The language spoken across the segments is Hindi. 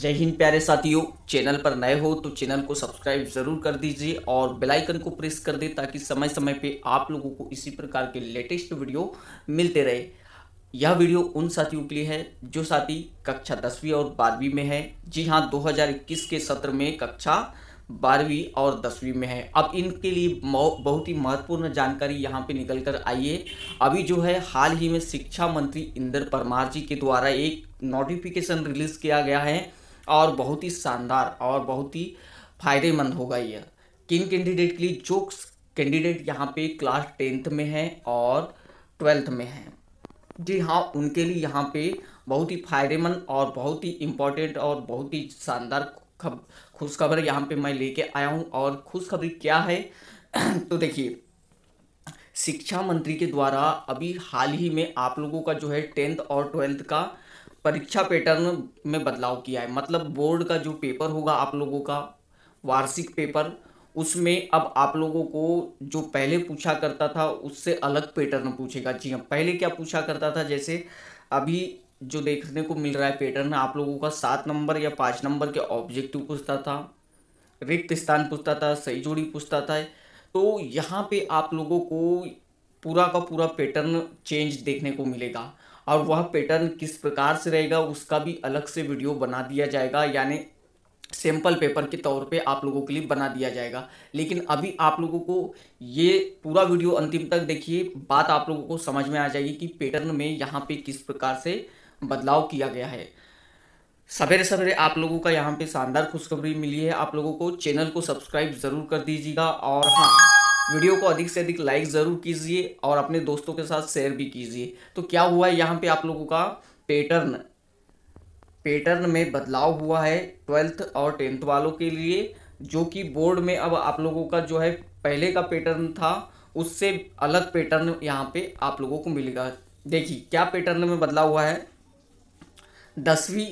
जय हिंद प्यारे साथियों चैनल पर नए हो तो चैनल को सब्सक्राइब जरूर कर दीजिए और बेल आइकन को प्रेस कर दें ताकि समय समय पे आप लोगों को इसी प्रकार के लेटेस्ट वीडियो मिलते रहे यह वीडियो उन साथियों के लिए है जो साथी कक्षा दसवीं और बारहवीं में है जी हाँ 2021 के सत्र में कक्षा बारहवीं और दसवीं में है अब इनके लिए बहुत ही महत्वपूर्ण जानकारी यहाँ पे निकल कर आई है अभी जो है हाल ही में शिक्षा मंत्री इंदर परमार जी के द्वारा एक नोटिफिकेशन रिलीज किया गया है और बहुत ही शानदार और बहुत ही फायदेमंद होगा यह किन कैंडिडेट के लिए जो कैंडिडेट यहाँ पे क्लास टेंथ में है और ट्वेल्थ में है जी हाँ उनके लिए यहाँ पे बहुत ही फायदेमंद और बहुत ही इम्पोर्टेंट और बहुत ही शानदार खब खुशखबर यहाँ पे मैं लेके आया हूँ और खुशखबरी क्या है तो देखिए शिक्षा मंत्री के द्वारा अभी हाल ही में आप लोगों का जो है टेंथ और ट्वेल्थ का परीक्षा पैटर्न में बदलाव किया है मतलब बोर्ड का जो पेपर होगा आप लोगों का वार्षिक पेपर उसमें अब आप लोगों को जो पहले पूछा करता था उससे अलग पैटर्न पूछेगा जी हाँ पहले क्या पूछा करता था जैसे अभी जो देखने को मिल रहा है पैटर्न आप लोगों का सात नंबर या पाँच नंबर के ऑब्जेक्टिव पूछता था रिक्त स्थान पूछता था सही जोड़ी पूछता था तो यहाँ पे आप लोगों को पूरा का पूरा पैटर्न चेंज देखने को मिलेगा और वह पैटर्न किस प्रकार से रहेगा उसका भी अलग से वीडियो बना दिया जाएगा यानी सैम्पल पेपर के तौर पे आप लोगों के लिए बना दिया जाएगा लेकिन अभी आप लोगों को ये पूरा वीडियो अंतिम तक देखिए बात आप लोगों को समझ में आ जाएगी कि पैटर्न में यहाँ पे किस प्रकार से बदलाव किया गया है सवेरे सवेरे आप लोगों का यहाँ पे शानदार खुशखबरी मिली है आप लोगों को चैनल को सब्सक्राइब ज़रूर कर दीजिएगा और हाँ वीडियो को अधिक से अधिक लाइक ज़रूर कीजिए और अपने दोस्तों के साथ शेयर भी कीजिए तो क्या हुआ है यहाँ पे आप लोगों का पैटर्न पैटर्न में बदलाव हुआ है ट्वेल्थ और टेंथ वालों के लिए जो कि बोर्ड में अब आप लोगों का जो है पहले का पैटर्न था उससे अलग पैटर्न यहाँ पे आप लोगों को मिलेगा देखिए क्या पैटर्न में बदलाव हुआ है दसवीं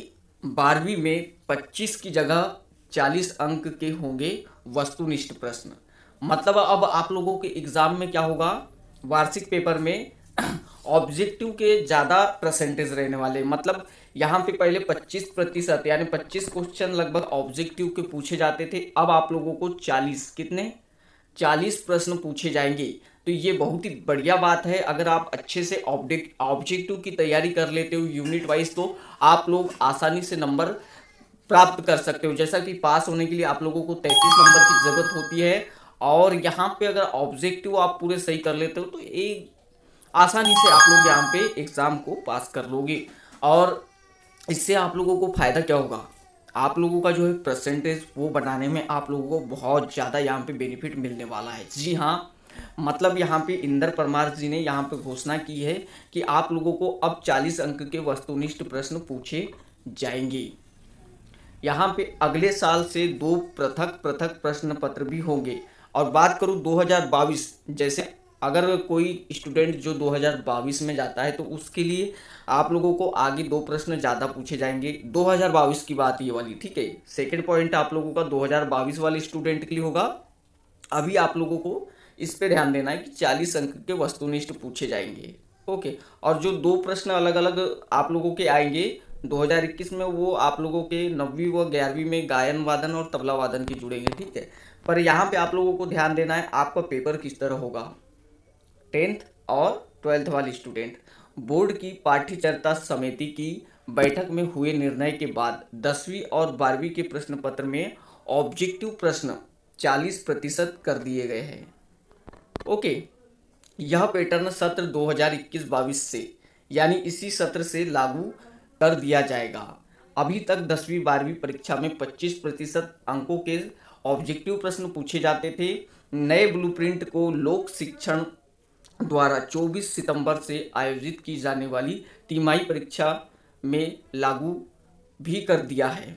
बारहवीं में पच्चीस की जगह चालीस अंक के होंगे वस्तुनिष्ठ प्रश्न मतलब अब आप लोगों के एग्ज़ाम में क्या होगा वार्षिक पेपर में ऑब्जेक्टिव के ज़्यादा परसेंटेज रहने वाले मतलब यहाँ पे पहले 25 प्रतिशत यानी 25 क्वेश्चन लगभग ऑब्जेक्टिव के पूछे जाते थे अब आप लोगों को 40 कितने 40 प्रश्न पूछे जाएंगे तो ये बहुत ही बढ़िया बात है अगर आप अच्छे से ऑब्जेक्ट ऑब्जेक्टिव की तैयारी कर लेते हो यूनिट वाइज तो आप लोग आसानी से नंबर प्राप्त कर सकते हो जैसा कि पास होने के लिए आप लोगों को तैंतीस नंबर की ज़रूरत होती है और यहाँ पे अगर ऑब्जेक्टिव आप पूरे सही कर लेते हो तो एक आसानी से आप लोग यहाँ पे एग्ज़ाम को पास कर लोगे और इससे आप लोगों को फ़ायदा क्या होगा आप लोगों का जो है परसेंटेज वो बनाने में आप लोगों को बहुत ज़्यादा यहाँ पे बेनिफिट मिलने वाला है जी हाँ मतलब यहाँ पे इंदर परमार जी ने यहाँ पे घोषणा की है कि आप लोगों को अब 40 अंक के वस्तुनिष्ठ प्रश्न पूछे जाएंगे यहाँ पे अगले साल से दो पृथक पृथक प्रश्न पत्र भी होंगे और बात करूँ दो जैसे अगर कोई स्टूडेंट जो 2022 में जाता है तो उसके लिए आप लोगों को आगे दो प्रश्न ज़्यादा पूछे जाएंगे 2022 की बात ये वाली ठीक है सेकेंड पॉइंट आप लोगों का 2022 वाले स्टूडेंट के लिए होगा अभी आप लोगों को इस पर ध्यान देना है कि चालीस अंक के वस्तुनिष्ठ पूछे जाएंगे ओके और जो दो प्रश्न अलग अलग आप लोगों के आएंगे 2021 में वो आप लोगों के नवीं व ग्यारहवीं में गायन वादन और तबला वादन के जुड़ेंगे ठीक है पर यहाँ पे आप लोगों को ध्यान देना है आपका पेपर किस तरह होगा टेंथ और ट्वेल्थ वाले स्टूडेंट बोर्ड की पाठ्यचर्ता समिति की बैठक में हुए निर्णय के बाद दसवीं और बारहवीं के प्रश्न पत्र में ऑब्जेक्टिव प्रश्न 40 प्रतिशत कर दिए गए हैं ओके यह पैटर्न सत्र 2021 हजार से यानी इसी सत्र से लागू कर दिया जाएगा अभी तक दसवीं बारहवीं परीक्षा में 25 प्रतिशत अंकों के ऑब्जेक्टिव प्रश्न पूछे जाते थे नए ब्लूप्रिंट को लोक शिक्षण द्वारा 24 सितंबर से आयोजित की जाने वाली तिमाही परीक्षा में लागू भी कर दिया है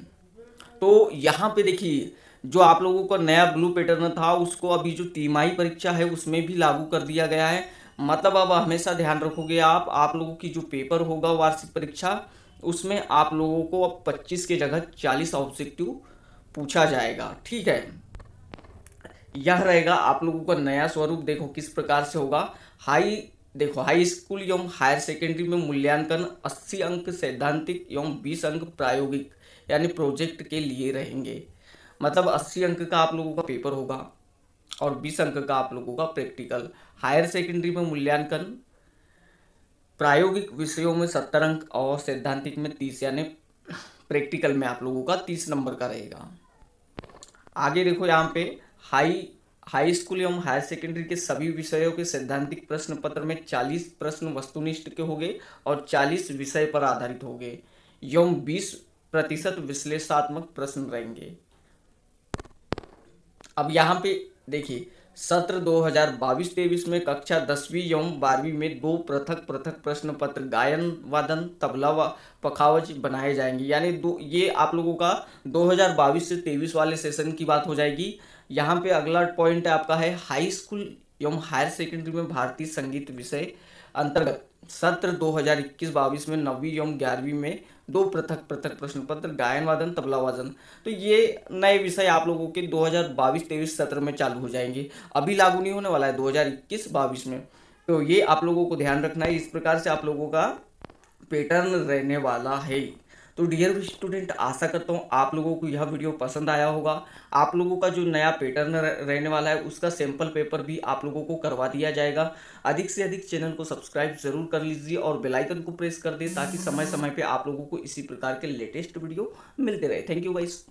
तो यहाँ पे देखिए जो आप लोगों का नया ब्लू पैटर्न था उसको अभी जो तिमाही परीक्षा है उसमें भी लागू कर दिया गया है मतलब अब हमेशा ध्यान रखोगे आप आप लोगों की जो पेपर होगा वार्षिक परीक्षा उसमें आप लोगों को अब 25 के जगह 40 ऑब्जेक्टिव पूछा जाएगा ठीक है यह रहेगा आप लोगों का नया स्वरूप देखो किस प्रकार से होगा हाई देखो हाई स्कूल एवं हायर सेकेंडरी में मूल्यांकन 80 अंक सैद्धांतिक एवं 20 अंक प्रायोगिक यानी प्रोजेक्ट के लिए रहेंगे मतलब 80 अंक का आप लोगों का पेपर होगा और 20 अंक का आप लोगों का प्रैक्टिकल हायर सेकेंडरी में मूल्यांकन प्रायोगिक विषयों में 70 अंक और सैद्धांतिक में 30 यानी प्रैक्टिकल में आप लोगों का 30 नंबर का रहेगा आगे देखो यहाँ पे हाई हाई स्कूल एवं हायर सेकेंडरी के सभी विषयों के सैद्धांतिक प्रश्न पत्र में चालीस प्रश्न वस्तुनिष्ठ के होंगे और चालीस विषय पर आधारित होंगे एवं बीस प्रतिशत विश्लेषणात्मक प्रश्न रहेंगे अब यहाँ पे देखिए सत्र 2022-23 में कक्षा दसवीं एवं बारहवीं में दो पृथक पृथक प्रश्न पत्र गायन वादन तबला व पखावज बनाए जाएंगे यानी दो ये आप लोगों का 2022 से 23 वाले सेशन की बात हो जाएगी यहाँ पे अगला पॉइंट आपका है हाई स्कूल एवं हायर सेकेंडरी में भारतीय संगीत विषय अंतर्गत सत्र 2021 बाईस में नवीं एवं ग्यारहवीं में दो पृथक पृथक प्रश्न पत्र गायन वादन तबला वादन तो ये नए विषय आप लोगों के 2022-23 सत्र में चालू हो जाएंगे अभी लागू नहीं होने वाला है 2021 बाईस में तो ये आप लोगों को ध्यान रखना है इस प्रकार से आप लोगों का पैटर्न रहने वाला है तो डियर स्टूडेंट आशा करता हूँ आप लोगों को यह वीडियो पसंद आया होगा आप लोगों का जो नया पैटर्न रहने वाला है उसका सैम्पल पेपर भी आप लोगों को करवा दिया जाएगा अधिक से अधिक चैनल को सब्सक्राइब जरूर कर लीजिए और बेलाइकन को प्रेस कर दें ताकि समय समय पर आप लोगों को इसी प्रकार के लेटेस्ट वीडियो मिलते रहे थैंक यू गाइस